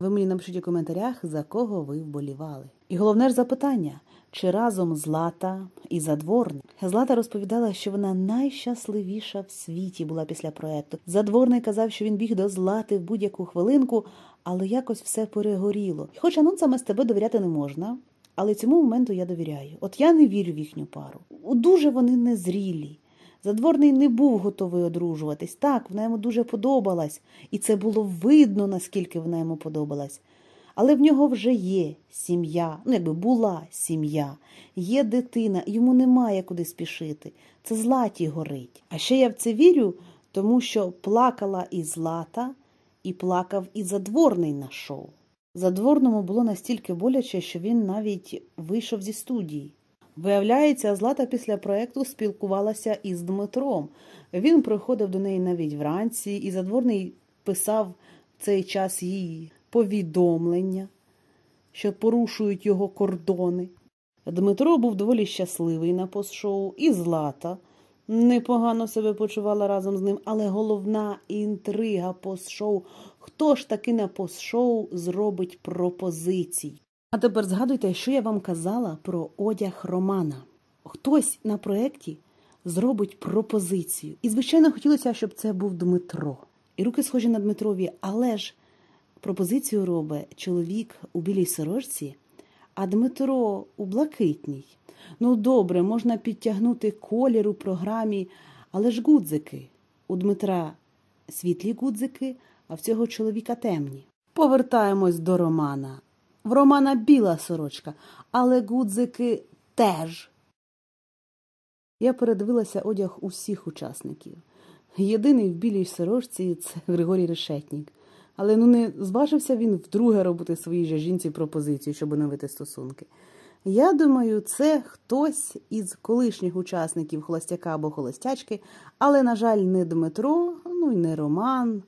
Ви мені напишіть у коментарях, за кого ви вболівали. І головне ж запитання: чи разом Злата і Задворник? Злата розповідала, що вона найщасливіша в світі була після проекту. Задворний казав, що він біг до Злати в будь-яку хвилинку, але якось все перегоріло. І хоч анонсами з тебе довіряти не можна, але цьому моменту я довіряю. От я не вірю в їхню пару. Дуже вони незрілі. Задворний не був готовий одружуватись. Так, вона йому дуже подобалась, і це було видно, наскільки вона йому подобалась. Але в нього вже є сім'я, ну якби була сім'я, є дитина, йому немає куди спішити. Це златі горить. А ще я в це вірю, тому що плакала і злата, і плакав і задворний на шоу. Задворному було настільки боляче, що він навіть вийшов зі студії. Виявляється, Злата після проєкту спілкувалася із Дмитром. Він приходив до неї навіть вранці, і задворний писав в цей час їй повідомлення, що порушують його кордони. Дмитро був доволі щасливий на постшоу, і Злата непогано себе почувала разом з ним, але головна інтрига постшоу – хто ж таки на постшоу зробить пропозицій? А тепер згадуйте, що я вам казала про одяг Романа. Хтось на проєкті зробить пропозицію. І, звичайно, хотілося, щоб це був Дмитро. І руки схожі на Дмитрові, але ж пропозицію робить чоловік у білій сорочці, а Дмитро у блакитній. Ну, добре, можна підтягнути колір у програмі, але ж гудзики. У Дмитра світлі гудзики, а в цього чоловіка темні. Повертаємось до Романа. В Романа біла сорочка, але гудзики теж. Я передивилася одяг усіх учасників. Єдиний в білій сорочці це Григорій Решетнік. Але ну не зважився він вдруге робити своїй же жінці пропозицію, щоб оновити стосунки. Я думаю, це хтось із колишніх учасників холостяка або холостячки, але, на жаль, не Дмитро, ну й не Роман.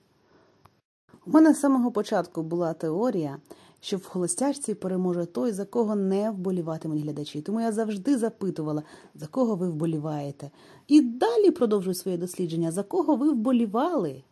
У мене з самого початку була теорія що в холостячці переможе той, за кого не вболіватимуть глядачі. Тому я завжди запитувала, за кого ви вболіваєте. І далі продовжую своє дослідження, за кого ви вболівали.